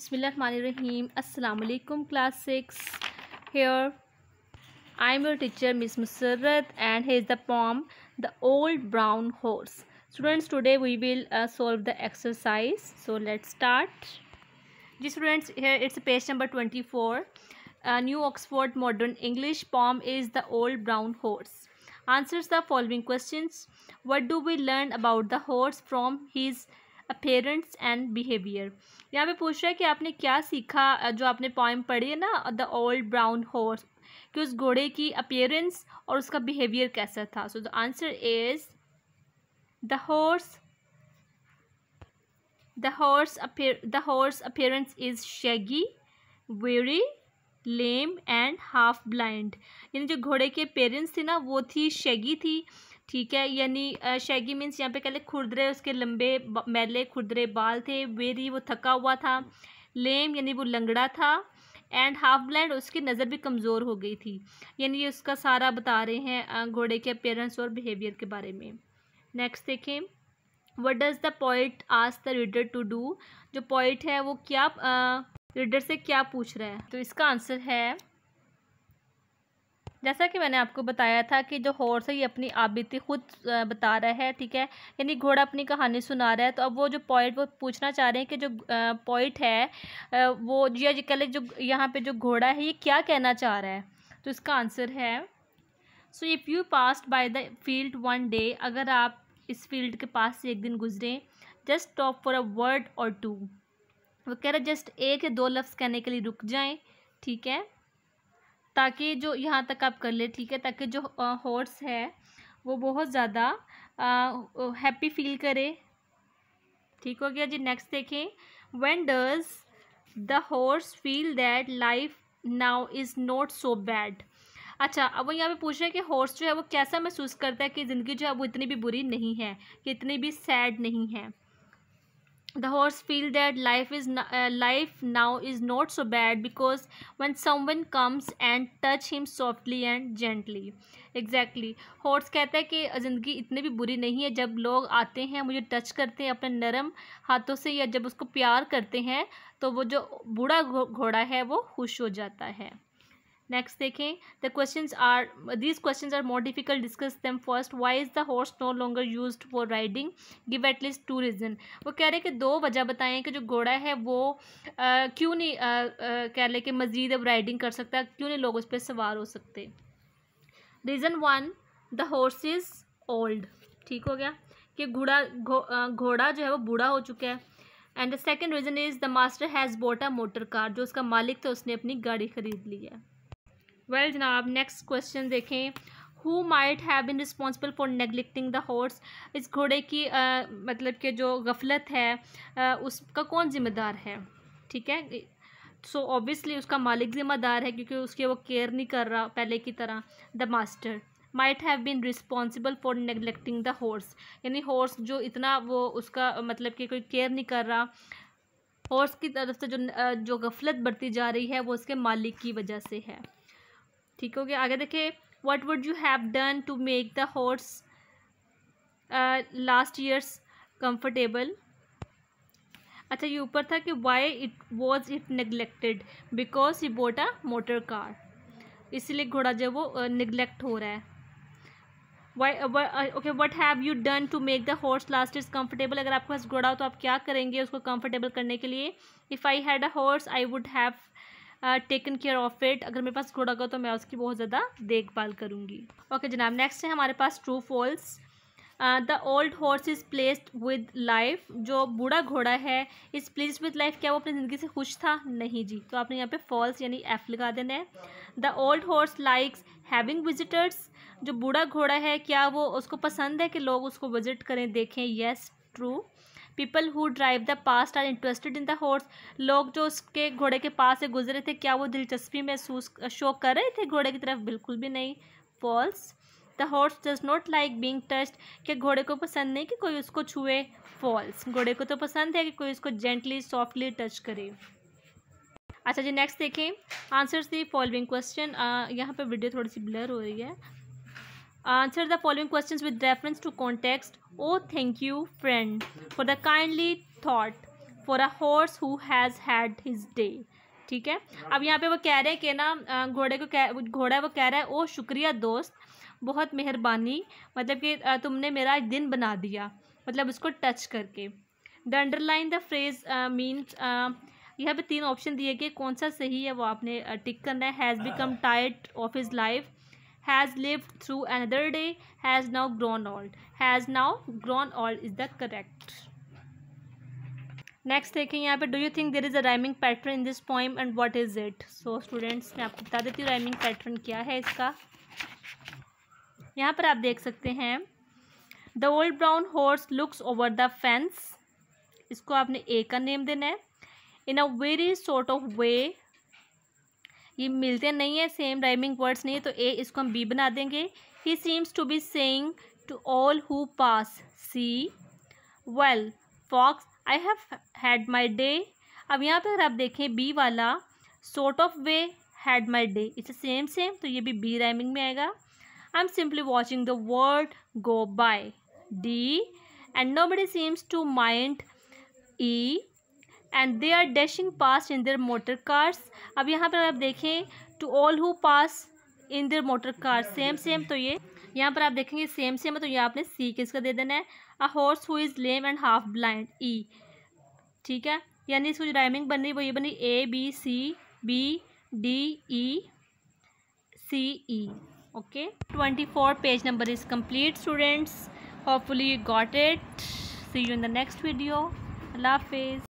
Bismillahirrahmanirrahim. Assalamu alaikum class 6. Here I am your teacher Miss Musarrat and here is the poem The Old Brown Horse. Students today we will uh, solve the exercise. So let's start. Dear students here it's page number 24. Uh, New Oxford Modern English poem is The Old Brown Horse. Answers the following questions. What do we learn about the horse from his appearance and behaviour यहाँ पे पूछ रहा है कि आपने क्या सीखा जो आपने पॉइंट पढ़ी है ना द ओल्ड ब्राउन हॉर्स कि उस घोड़े की अपेयरेंस और उसका बिहेवियर कैसा था so the answer is the horse the horse appear the horse appearance is shaggy lame and half blind यानी जो घोड़े के पेरेंट्स थे ना वो थी शेगी थी ठीक है यानी शैगी मीन्स यहाँ पे कहले खुरदरे उसके लंबे मैले खुरदरे बाल थे वेरी वो थका हुआ था लेम यानी वो लंगड़ा था एंड हाफ ब्लाइंड उसकी नज़र भी कमज़ोर हो गई थी यानी ये उसका सारा बता रहे हैं घोड़े के अपेयरेंस और बिहेवियर के बारे में नेक्स्ट देखें what does the point ask the reader to do जो पॉइंट है वो क्या रीडर से क्या पूछ रहा है तो इसका आंसर है जैसा कि मैंने आपको बताया था कि जो हॉर्स है ये अपनी आबीती खुद बता रहा है ठीक है यानी घोड़ा अपनी कहानी सुना रहा है तो अब वो जो पॉइंट वो पूछना चाह रहे हैं कि जो पॉइंट है वो या कल जो यहाँ पे जो घोड़ा है ये क्या कहना चाह रहा है तो इसका आंसर है so if you pass by the field one day अगर आप इस फील्ड के पास से एक दिन गुजरें just top for a word or two वो कह रहे जस्ट एक या दो लफ्स कहने के लिए रुक जाएँ ठीक है ताकि जो यहाँ तक आप कर ले ठीक है ताकि जो हॉर्स है वो बहुत ज़्यादा हैप्पी फील करे ठीक हो गया जी नेक्स्ट देखें when does the horse feel that life now is not so bad अच्छा अब वो यहाँ पे पूछ रहे हैं कि हॉर्स जो है वो कैसा महसूस करता है कि ज़िंदगी जो है वो इतनी भी बुरी नहीं है कि इतनी भी सैड नहीं है the horse feel that life is uh, life now is not so bad because when someone comes and touch him softly and gently exactly horse कहता है कि ज़िंदगी इतनी भी बुरी नहीं है जब लोग आते हैं मुझे टच करते हैं अपने नरम हाथों से या जब उसको प्यार करते हैं तो वो जो बूढ़ा घोड़ा है वो खुश हो जाता है नेक्स्ट देखें the question are these questions are more difficult discuss them first why is the horse no longer use for riding give at least two reason वो कह रहे हैं कि दो वजह बताएं कि जो घोड़ा है वो क्यों नहीं कह रहे कि मज़ीद अब राइडिंग कर सकता क्यों नहीं लोग उस पर सवार हो सकते reason one the horse is old ठीक हो गया कि घोड़ा घोड़ा जो है वो बूढ़ा हो चुका है and the second reason is the master has bought a motor car जो उसका मालिक था उसने अपनी गाड़ी खरीद ली है वेल जनाब नेक्स्ट क्वेश्चन देखें who might have been responsible for neglecting the horse इस घोड़े की uh, मतलब कि जो गफलत है uh, उसका कौन जिम्मेदार है ठीक है सो so, ऑब्वियसली उसका मालिक जिम्मेदार है क्योंकि उसके वो केयर नहीं कर रहा पहले की तरह the master might have been responsible for neglecting the horse यानी हॉर्स जो इतना वो उसका मतलब कि कोई केयर नहीं कर रहा हॉर्स की तरफ से जो जो गफलत बढ़ती जा रही है वो उसके मालिक की वजह से है ठीक हो गया आगे देखिए what would you have done to make the horse last years comfortable अच्छा ये ऊपर था कि why it was it neglected because he a motor car इसीलिए घोड़ा जो वो निगलेक्ट uh, हो रहा है why okay what have you done to make the horse last is comfortable अगर आपके पास घोड़ा हो तो आप क्या करेंगे उसको कंफर्टेबल करने के लिए if I had a horse I would have taken care of it अगर मेरे पास घोड़ा होगा तो मैं उसकी बहुत ज़्यादा देखभाल करूँगी ओके जनाब नेक्स्ट है हमारे पास true false the old horse is placed with life जो बूढ़ा घोड़ा है इस प्लेस विद लाइफ क्या वो अपनी ज़िंदगी से खुश था नहीं जी तो आपने यहाँ पे फॉल्स यानी एफ लगा देना है the old horse likes having visitors जो बूढ़ा घोड़ा है क्या वो उसको पसंद है कि लोग उसको विजिट करें देखें yes true people who drive the past are interested in the horse लोग जो उसके घोड़े के पास से गुजरे थे क्या वो दिलचस्पी महसूस शो कर रहे थे घोड़े की तरफ बिल्कुल भी नहीं false the horse does not like being touched क्या घोड़े को पसंद नहीं कि कोई उसको छुए फॉल्स घोड़े को तो पसंद है कि कोई उसको जेंटली सॉफ्टली टच करे अच्छा जी नेक्स्ट देखें आंसर्स दी फॉलोइंग क्वेश्चन यहाँ पे वीडियो थोड़ी सी ब्लर हो रही है answer the following questions with reference to context oh thank you friend for the kindly thought for a horse who has had his day ठीक है अब यहाँ पे वो कह रहे हैं कि ना घोड़े को कह घोड़ा वो कह रहा है ओ शुक्रिया दोस्त बहुत मेहरबानी मतलब कि तुमने मेरा दिन बना दिया मतलब उसको टच करके the underline the phrase means यहाँ पे तीन ऑप्शन दिए गए कौन सा सही है वो आपने टिक करना है has become tight of his life has live through another day has now grown old has now grown old is the correct next देखें यहाँ पे do you think there is a rhyming pattern in this poem and what is it so students मैं आपको बता देती हूँ rhyming pattern क्या है इसका यहाँ पर आप देख सकते हैं the old brown horse looks over the fence इसको आपने ए का नेम देना है in a very sort of way ये मिलते नहीं है सेम राइमिंग वर्ड्स नहीं है तो ए इसको हम बी बना देंगे he seems to be sang to all who pass see well folks I have had my day अब यहाँ पर अगर आप देखें बी वाला sort of way had my day it's same same तो ये भी बी राइमिंग में आएगा I am simply watching the word go by D and nobody seems to mind E and they are dashing past in their motor cars अब यहाँ पर आप देखें to all who pass in their motor car same same तो ये यहाँ पर आप देखेंगे सेम सेम है तो ये आपने सी के इसका दे देना है a horse who is lame and half blind E ठीक है यानी इसको जो राइमिंग बन रही है वो ये बनी A B C B D E C E okay twenty four page number is complete students hopefully you got it see you in the next video अल्लाह हाफिज़